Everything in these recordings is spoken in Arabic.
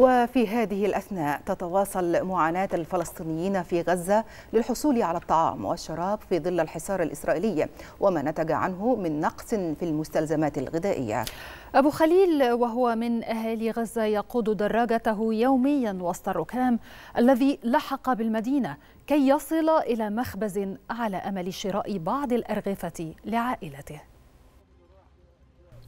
وفي هذه الأثناء تتواصل معاناة الفلسطينيين في غزة للحصول على الطعام والشراب في ظل الحصار الإسرائيلي وما نتج عنه من نقص في المستلزمات الغذائية أبو خليل وهو من أهالي غزة يقود دراجته يوميا وسط الركام الذي لحق بالمدينة كي يصل إلى مخبز على أمل شراء بعض الأرغفة لعائلته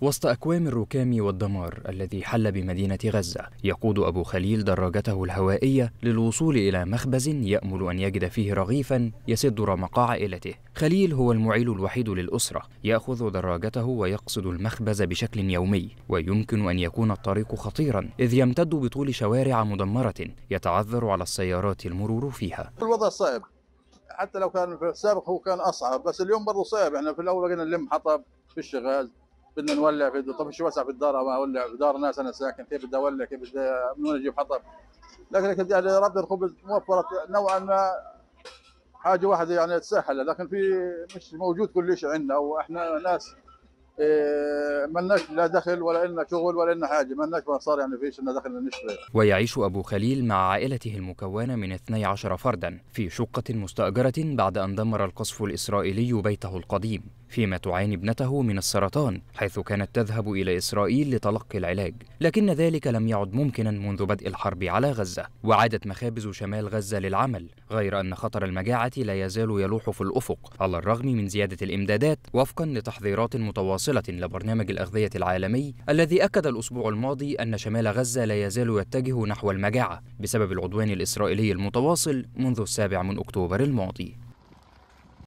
وسط أكوام الركام والدمار الذي حل بمدينة غزة يقود أبو خليل دراجته الهوائية للوصول إلى مخبز يأمل أن يجد فيه رغيفا يسد رمق عائلته خليل هو المعيل الوحيد للأسرة يأخذ دراجته ويقصد المخبز بشكل يومي ويمكن أن يكون الطريق خطيرا إذ يمتد بطول شوارع مدمرة يتعذر على السيارات المرور فيها الوضع صعب حتى لو كان في السابق هو كان أصعب بس اليوم برضه صعب احنا في الأول قلنا نلم حطب في الشغال بدنا نولع بده طب شو وسع بالدار اولع بدار ناس انا ساكن كيف بدي اولع كيف بدي من اجيب حطب لكن يعني رد الخبز موفرت نوعا ما حاجه واحده يعني تسهل لكن في مش موجود كل شيء عندنا واحنا ناس إيه، ما لناش لا دخل ولا لنا شغل ولا لنا حاجه ما لناش صار يعني فيش لنا دخل نشتري ويعيش ابو خليل مع عائلته المكونه من 12 فردا في شقه مستاجره بعد ان دمر القصف الاسرائيلي بيته القديم فيما تعاني ابنته من السرطان حيث كانت تذهب إلى إسرائيل لتلقي العلاج لكن ذلك لم يعد ممكنا منذ بدء الحرب على غزة وعادت مخابز شمال غزة للعمل غير أن خطر المجاعة لا يزال يلوح في الأفق على الرغم من زيادة الإمدادات وفقا لتحذيرات متواصلة لبرنامج الأغذية العالمي الذي أكد الأسبوع الماضي أن شمال غزة لا يزال يتجه نحو المجاعة بسبب العدوان الإسرائيلي المتواصل منذ السابع من أكتوبر الماضي